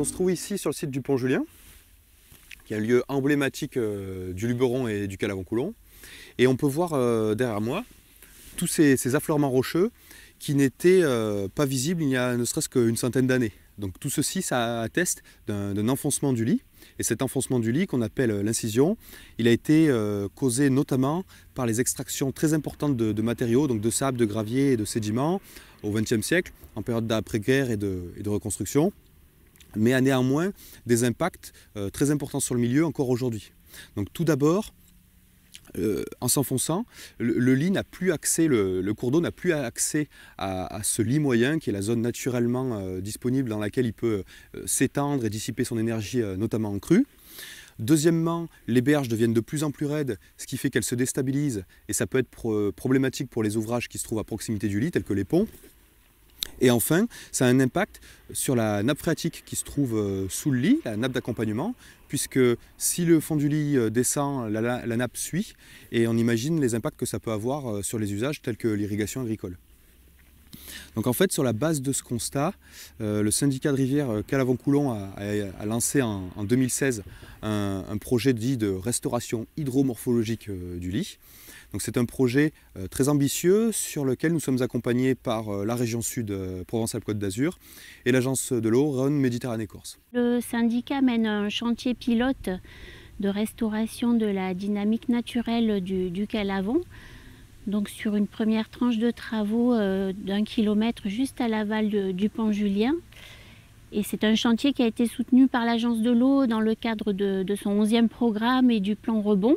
On se trouve ici sur le site du pont Julien, qui est un lieu emblématique euh, du Luberon et du Calavant-Coulon. Et on peut voir euh, derrière moi tous ces, affleurements rocheux qui n'étaient euh, pas visibles il y a ne serait-ce qu'une centaine d'années. Donc tout ceci, ça atteste d'un enfoncement du lit. Et cet enfoncement du lit, qu'on appelle l'incision, il a été causé notamment par les extractions très importantes de, matériaux, donc de sable, de gravier et de sédiments, au XXe siècle, en période d'après-guerre et de reconstruction mais a néanmoins des impacts euh, très importants sur le milieu encore aujourd'hui. Donc tout d'abord, euh, en s'enfonçant, le, n'a plus le, cours d'eau n'a plus accès à, ce lit moyen qui est la zone naturellement euh, disponible dans laquelle il peut s'étendre et dissiper son énergie, notamment en crue. Deuxièmement, les berges deviennent de plus en plus raides, ce qui fait qu'elles se déstabilisent et ça peut être problématique pour les ouvrages qui se trouvent à proximité du lit, tels que les ponts. Et enfin, ça a un impact sur la nappe phréatique qui se trouve euh, sous le lit, la nappe d'accompagnement, puisque si le fond du lit euh, descend, la, la nappe suit, et on imagine les impacts que ça peut avoir euh, sur les usages tels que l'irrigation agricole. Donc en fait, sur la base de ce constat, euh, le syndicat de rivière euh, calavon coulon a, lancé en, 2016 un, projet projet vie de restauration hydromorphologique euh, du lit. Donc c'est un projet très ambitieux sur lequel nous sommes accompagnés par la région sud Provence-Alpes-Côte d'Azur et l'agence de l'eau Rhône Méditerranée-Corse. Le syndicat mène un chantier pilote de restauration de la dynamique naturelle du, Calavon donc sur une première tranche de travaux euh, d'un kilomètre juste à l'aval du pont Julien. Et c'est un chantier qui a été soutenu par l'Agence de l'eau dans le cadre de, son 11e programme et du plan Rebond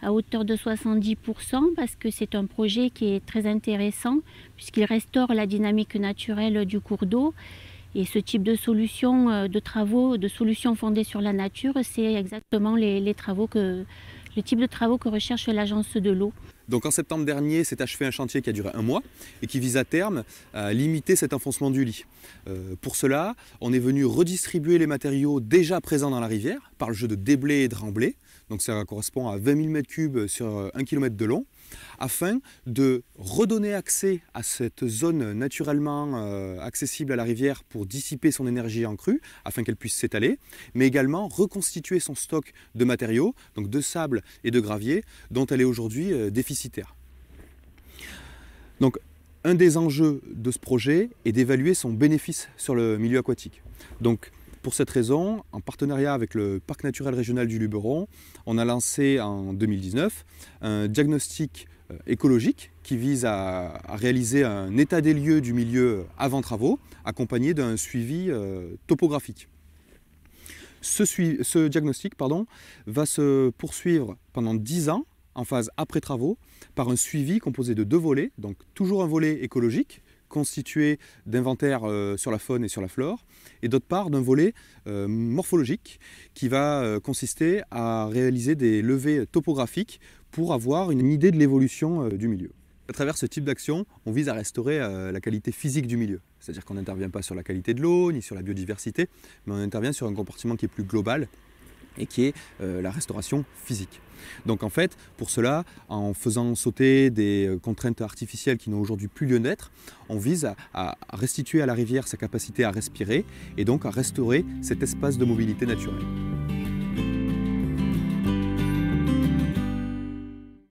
à hauteur de 70% parce que c'est un projet qui est très intéressant puisqu'il restaure la dynamique naturelle du cours d'eau. Et ce type de solution, euh, de travaux, de solutions fondées sur la nature, c'est exactement les travaux que, le type de travaux que recherche l'agence de l'eau. Donc en septembre dernier, s'est achevé un chantier qui a duré un mois et qui vise à terme à limiter cet enfoncement du lit. Euh, pour cela, on est venu redistribuer les matériaux déjà présents dans la rivière par le jeu de déblais et de remblais donc ça correspond à 20 000 m3 sur 1 euh, km de long, afin de redonner accès à cette zone naturellement euh, accessible à la rivière pour dissiper son énergie en crue, afin qu'elle puisse s'étaler, mais également reconstituer son stock de matériaux, donc de sable et de gravier, dont elle est aujourd'hui euh, déficitaire. Donc un des enjeux de ce projet est d'évaluer son bénéfice sur le milieu aquatique. Donc pour cette raison, en partenariat avec le Parc naturel régional du Luberon, on a lancé en 2019 un diagnostic euh, écologique qui vise à, réaliser un état des lieux du milieu avant travaux, accompagné d'un suivi euh, topographique. Ce, ce diagnostic pardon, va se poursuivre pendant 10 ans en phase après travaux par un suivi composé de deux volets, donc toujours un volet écologique constitué d'inventaires euh, sur la faune et sur la flore, et d'autre part d'un volet euh, morphologique qui va euh, consister à réaliser des levées topographiques pour avoir une idée de l'évolution du milieu. À travers ce type d'action, on vise à restaurer la qualité physique du milieu. C'est-à-dire qu'on n'intervient pas sur la qualité de l'eau ni sur la biodiversité, mais on intervient sur un comportement qui est plus global et qui est euh, la restauration physique. Donc en fait, pour cela, en faisant sauter des euh, contraintes artificielles qui n'ont aujourd'hui plus lieu d'être, on vise à restituer à la rivière sa capacité à respirer et donc à restaurer cet espace de mobilité naturelle.